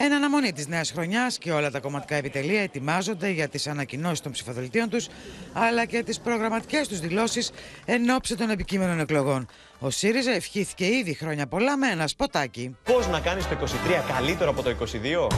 Εν αναμονή της νέας χρονιάς και όλα τα κομματικά επιτελεία ετοιμάζονται για τις ανακοινώσεις των ψηφοδελτίων τους αλλά και τις προγραμματικές τους δηλώσεις εν ώψη των επικείμενων εκλογών. Ο ΣΥΡΙΖΑ ευχήθηκε ήδη χρόνια πολλά με ένα σποτάκι. Πώς να κάνεις το 23 καλύτερο από το 22.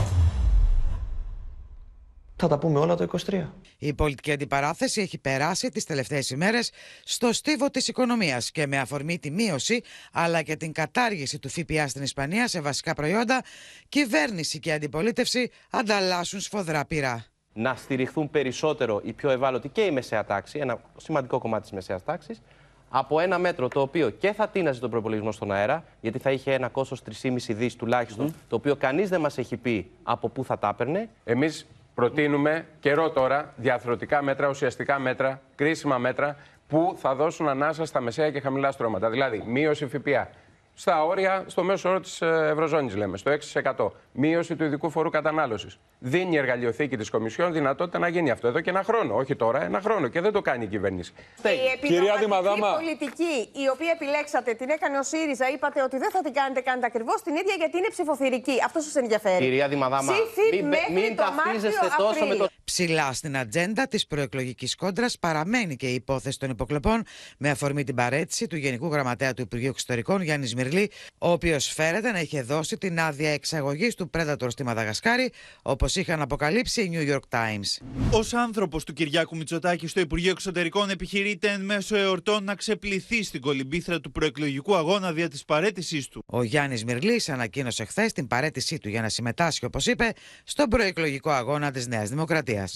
Θα τα πούμε όλα το 23. Η πολιτική αντιπαράθεση έχει περάσει τις τελευταίες ημέρες στο στίβο της οικονομίας και με αφορμή τη μείωση αλλά και την κατάργηση του ΦΠΑ στην Ισπανία σε βασικά προϊόντα, κυβέρνηση και αντιπολίτευση ανταλλάσσουν σφοδρά πυρά. Να στηριχθούν περισσότερο οι πιο ευάλωτοι και η μεσαία τάξη, ένα σημαντικό κομμάτι της μεσαίας τάξης, από ένα μέτρο το οποίο και θα τίναζε τον προπολογισμό στον αέρα, γιατί θα είχε ένα κόστος 3,5 δις τουλάχιστον, το οποίο κανείς δεν μας έχει πει από πού θα τα έπαιρνε. Εμείς Προτείνουμε καιρό τώρα διαθροτικά μέτρα, ουσιαστικά μέτρα, κρίσιμα μέτρα που θα δώσουν ανάσα στα μεσαία και χαμηλά στρώματα. Δηλαδή, μείωση ΦΠΑ, στα όρια, στο μέσο όρο της ε, Ευρωζώνης, λέμε, στο 6%. Μείωση του ειδικού φορού κατανάλωσης. Δίνει η εργαλειοθήκη της Κομισιόν δυνατότητα να γίνει αυτό εδώ και ένα χρόνο. Όχι τώρα, ένα χρόνο. Και δεν το κάνει η κυβέρνηση. η Κυρία πολιτική, η οποία επιλέξατε, την έκανε ο ΣΥΡΙΖΑ, είπατε ότι δεν θα την κάνετε, κάνετε ακριβώς την ίδια γιατί είναι ψηφοθυρική. Αυτό σας ενδιαφέρει. Κυρία Δημαδάμα, μην, μην ταυτίζεστε τόσο με το. Ψηλά στην ατζέντα της προεκλογικής κόντρας παραμένει και η υπόθεση των υποκλοπών με αφορμή την παρέτηση του Γενικού Γραμματέα του Υπουργείου Εξωτερικών Γιάννης ο οποίος φέρεται να είχε δώσει την άδεια εξαγωγής του Predator στη Μαδαγασκάρη, όπως είχαν αποκαλύψει οι New York Times. Ως άνθρωπος του Κυριάκου Μητσοτάκη στο Υπουργείο Εξωτερικών, επιχειρείται εν μέσω εορτών να ξεπληθεί στην κολυμπήθρα του προεκλογικού αγώνα δια της παρέτησής του. Ο Γιάννης Μυρλής ανακοίνωσε χθες την παρέτησή του για να συμμετάσχει, όπως είπε, στον προεκλογικό αγώνα της Νέας Δημοκρατίας.